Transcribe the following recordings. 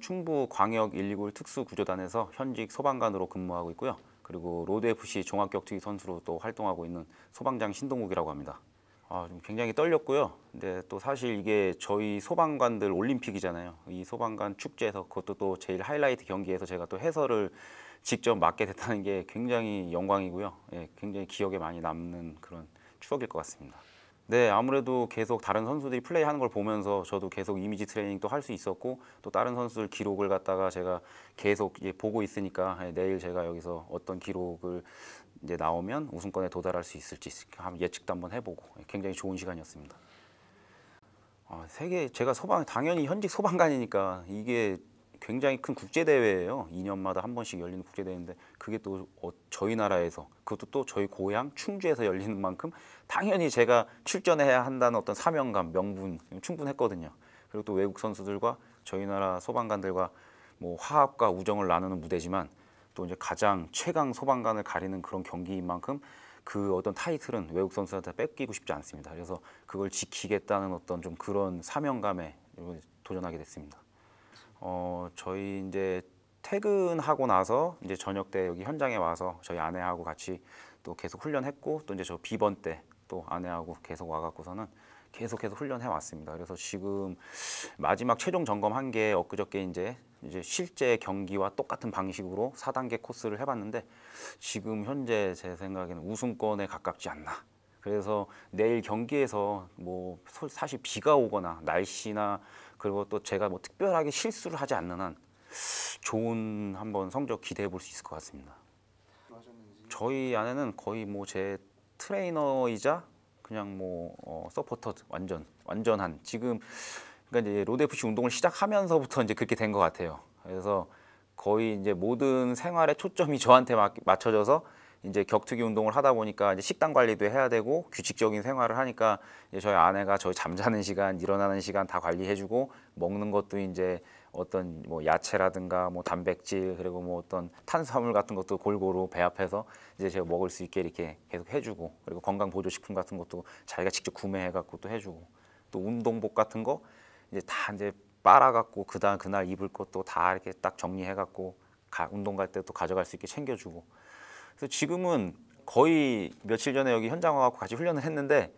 충북광역 1 1 9 특수구조단에서 현직 소방관으로 근무하고 있고요. 그리고 로드FC 종합격투기 선수로 또 활동하고 있는 소방장 신동욱이라고 합니다. 아, 좀 굉장히 떨렸고요. 근데 또 사실 이게 저희 소방관들 올림픽이잖아요. 이 소방관 축제에서 그것도 또 제일 하이라이트 경기에서 제가 또 해설을 직접 맡게 됐다는 게 굉장히 영광이고요. 예, 굉장히 기억에 많이 남는 그런 추억일 것 같습니다. 네, 아무래도 계속 다른 선수들이 플레이하는 걸 보면서 저도 계속 이미지 트레이닝도 할 수 있었고 또 다른 선수들 기록을 갖다가 제가 계속 이 보고 있으니까 예, 내일 제가 여기서 어떤 기록을 이제 나오면 우승권에 도달할 수 있을지 예측도 한번 해보고 예, 굉장히 좋은 시간이었습니다. 아, 세계 제가 소방 당연히 현직 소방관이니까 이게 굉장히 큰 국제대회예요. 2년마다 한 번씩 열리는 국제대회인데 그게 또 어, 저희 나라에서 그것도 또 저희 고향 충주에서 열리는 만큼 당연히 제가 출전해야 한다는 어떤 사명감, 명분 충분했거든요. 그리고 또 외국 선수들과 저희 나라 소방관들과 뭐 화합과 우정을 나누는 무대지만 또 이제 가장 최강 소방관을 가리는 그런 경기인 만큼 그 어떤 타이틀은 외국 선수한테 뺏기고 싶지 않습니다. 그래서 그걸 지키겠다는 어떤 좀 그런 사명감에 도전하게 됐습니다. 어, 저희 이제 퇴근하고 나서 이제 저녁 때 여기 현장에 와서 저희 아내하고 같이 또 계속 훈련했고 또 이제 저 비번 때 또 아내하고 계속 와갖고서는 계속해서 훈련해 왔습니다. 그래서 지금 마지막 최종 점검한 게 엊그저께 이제 이제 실제 경기와 똑같은 방식으로 4단계 코스를 해봤는데 지금 현재 제 생각에는 우승권에 가깝지 않나 그래서 내일 경기에서 뭐 사실 비가 오거나 날씨나 그리고 또 제가 뭐 특별하게 실수를 하지 않는 한 좋은 한번 성적 기대해 볼 수 있을 것 같습니다. 저희 아내는 거의 뭐 제 트레이너이자 그냥 뭐 어, 서포터 완전 완전한 지금 그러니까 이제 로드 FC 운동을 시작하면서부터 이제 그렇게 된 것 같아요. 그래서 거의 이제 모든 생활의 초점이 저한테 맞춰져서 이제 격투기 운동을 하다 보니까 이제 식단 관리도 해야 되고 규칙적인 생활을 하니까 이제 저희 아내가 저희 잠자는 시간, 일어나는 시간 다 관리해주고 먹는 것도 이제 어떤 뭐 야채라든가 뭐 단백질 그리고 뭐 어떤 탄수화물 같은 것도 골고루 배합해서 이제 제가 먹을 수 있게 이렇게 계속 해주고 그리고 건강 보조 식품 같은 것도 자기가 직접 구매해 갖고 또 해주고 또 운동복 같은 거 이제 다 이제 빨아 갖고 그다음 그날 입을 것도 다 이렇게 딱 정리해 갖고 가, 운동 갈 때 또 가져갈 수 있게 챙겨주고 그래서 지금은 거의 며칠 전에 여기 현장 와갖고 같이 훈련을 했는데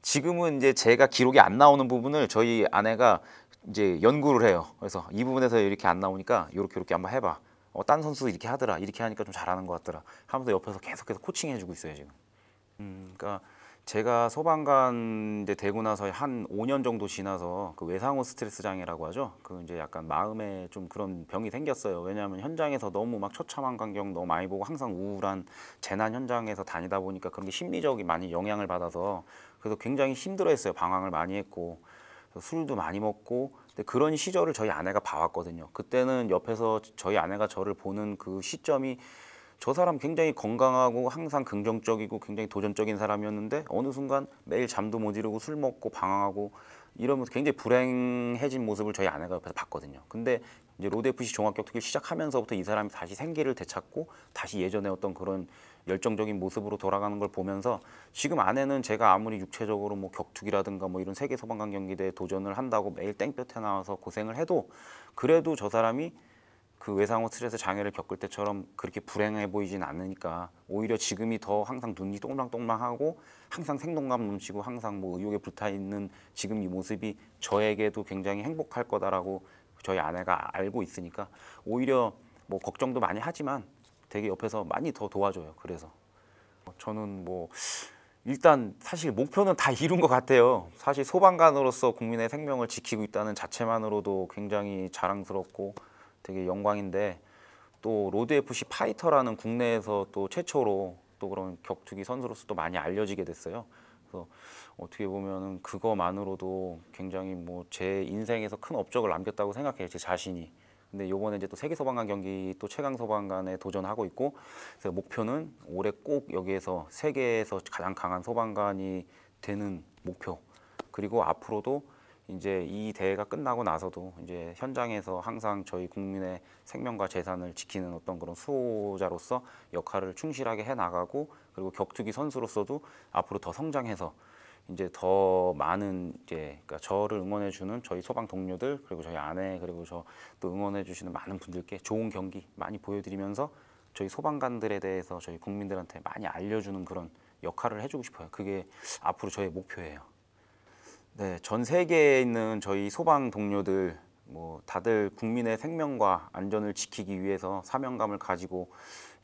지금은 이제 제가 기록이 안 나오는 부분을 저희 아내가 이제 연구를 해요. 그래서 이 부분에서 이렇게 안 나오니까 이렇게 이렇게 한번 해봐. 어, 딴 선수 이렇게 하더라. 이렇게 하니까 좀 잘하는 것 같더라. 하면서 옆에서 계속해서 코칭해주고 있어요 지금. 음, 그러니까 제가 소방관 이제 되고 나서 한 5년 정도 지나서 그 외상후 스트레스 장애라고 하죠. 그 이제 약간 마음에 좀 그런 병이 생겼어요. 왜냐하면 현장에서 너무 막 처참한 광경 너무 많이 보고 항상 우울한 재난 현장에서 다니다 보니까 그런 게 심리적인 많이 영향을 받아서 그래서 굉장히 힘들어했어요. 방황을 많이 했고 술도 많이 먹고 근데 그런 시절을 저희 아내가 봐왔거든요. 그때는 옆에서 저희 아내가 저를 보는 그 시점이 저 사람 굉장히 건강하고 항상 긍정적이고 굉장히 도전적인 사람이었는데 어느 순간 매일 잠도 못 이루고 술 먹고 방황하고 이러면서 굉장히 불행해진 모습을 저희 아내가 옆에서 봤거든요. 근데 이제 로데프시 종합격투기 시작하면서부터 이 사람이 다시 생기를 되찾고 다시 예전에 어떤 그런 열정적인 모습으로 돌아가는 걸 보면서 지금 아내는 제가 아무리 육체적으로 뭐 격투기라든가 뭐 이런 세계 소방관 경기대에 도전을 한다고 매일 땡볕에 나와서 고생을 해도 그래도 저 사람이 그 외상후 스트레스 장애를 겪을 때처럼 그렇게 불행해 보이진 않으니까 오히려 지금이 더 항상 눈이 똥글똥글하고 항상 생동감 넘치고 항상 뭐 의욕에 불타 있는 지금 이 모습이 저에게도 굉장히 행복할 거다라고 저희 아내가 알고 있으니까 오히려 뭐 걱정도 많이 하지만 되게 옆에서 많이 더 도와줘요. 그래서 저는 뭐 일단 사실 목표는 다 이룬 것 같아요. 사실 소방관으로서 국민의 생명을 지키고 있다는 자체만으로도 굉장히 자랑스럽고 되게 영광인데 또 로드 FC 파이터라는 국내에서 또 최초로 또 그런 격투기 선수로서 또 많이 알려지게 됐어요. 그래서 어떻게 보면은 그거만으로도 굉장히 뭐 제 인생에서 큰 업적을 남겼다고 생각해요. 제 자신이. 근데 요번에 이제 또 세계 소방관 경기 또 최강 소방관에 도전하고 있고 그래서 목표는 올해 꼭 여기에서 세계에서 가장 강한 소방관이 되는 목표. 그리고 앞으로도 이제 이 대회가 끝나고 나서도 이제 현장에서 항상 저희 국민의 생명과 재산을 지키는 어떤 그런 수호자로서 역할을 충실하게 해 나가고 그리고 격투기 선수로서도 앞으로 더 성장해서 이제 더 많은 이제 그러니까 저를 응원해 주는 저희 소방 동료들 그리고 저희 아내 그리고 저 또 응원해 주시는 많은 분들께 좋은 경기 많이 보여드리면서 저희 소방관들에 대해서 저희 국민들한테 많이 알려주는 그런 역할을 해주고 싶어요. 그게 앞으로 저의 목표예요. 네, 전 세계에 있는 저희 소방 동료들 뭐 다들 국민의 생명과 안전을 지키기 위해서 사명감을 가지고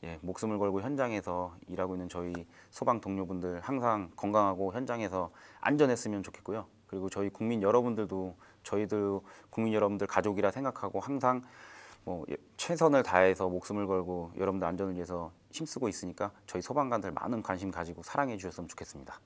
예, 목숨을 걸고 현장에서 일하고 있는 저희 소방 동료분들 항상 건강하고 현장에서 안전했으면 좋겠고요. 그리고 저희 국민 여러분들도 저희들 국민 여러분들 가족이라 생각하고 항상 뭐 예, 최선을 다해서 목숨을 걸고 여러분들 안전을 위해서 힘쓰고 있으니까 저희 소방관들 많은 관심 가지고 사랑해 주셨으면 좋겠습니다.